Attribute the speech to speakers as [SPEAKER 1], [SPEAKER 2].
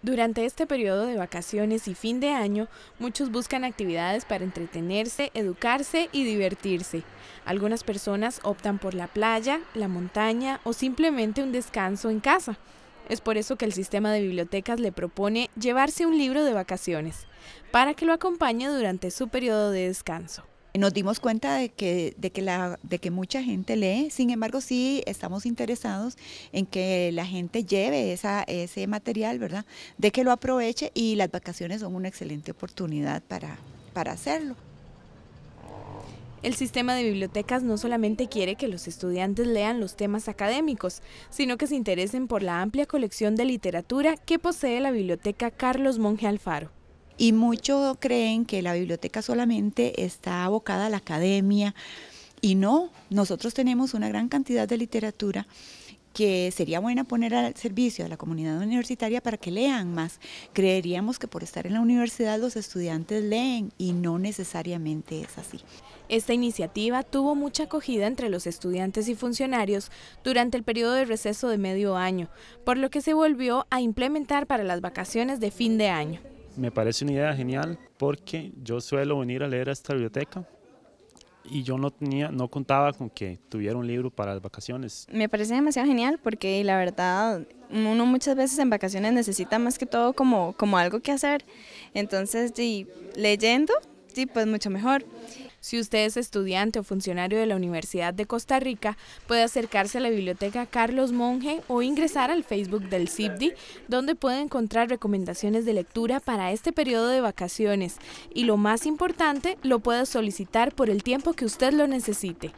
[SPEAKER 1] Durante este periodo de vacaciones y fin de año, muchos buscan actividades para entretenerse, educarse y divertirse. Algunas personas optan por la playa, la montaña o simplemente un descanso en casa. Es por eso que el sistema de bibliotecas le propone llevarse un libro de vacaciones, para que lo acompañe durante su periodo de descanso nos dimos
[SPEAKER 2] cuenta de que, mucha gente lee, sin embargo sí estamos interesados en que la gente lleve ese material, ¿verdad? De que lo aproveche y las vacaciones son una excelente oportunidad para, para hacerlo.
[SPEAKER 1] El sistema de bibliotecas no solamente quiere que los estudiantes lean los temas académicos, sino que se interesen por la amplia colección de literatura que posee la biblioteca Carlos Monge Alfaro y muchos creen que la biblioteca solamente
[SPEAKER 2] está abocada a la academia y no, nosotros tenemos una gran cantidad de literatura que sería buena poner al servicio de la comunidad universitaria para que lean más. Creeríamos que por estar en la universidad los estudiantes leen y no necesariamente es así.
[SPEAKER 1] Esta iniciativa tuvo mucha acogida entre los estudiantes y funcionarios durante el periodo de receso de medio año, por lo que se volvió a implementar para las vacaciones de fin de año.
[SPEAKER 3] Me parece una idea genial porque yo suelo venir a leer a esta biblioteca y yo no tenía, no contaba con que tuviera un libro para las vacaciones.
[SPEAKER 1] Me parece demasiado genial porque la verdad uno muchas veces en vacaciones necesita más que todo como, como algo que hacer. Entonces, leyendo Sí, pues mucho mejor. Si usted es estudiante o funcionario de la Universidad de Costa Rica, puede acercarse a la biblioteca Carlos Monge o ingresar al Facebook del CIPDI, donde puede encontrar recomendaciones de lectura para este periodo de vacaciones. Y lo más importante, lo puede solicitar por el tiempo que usted lo necesite.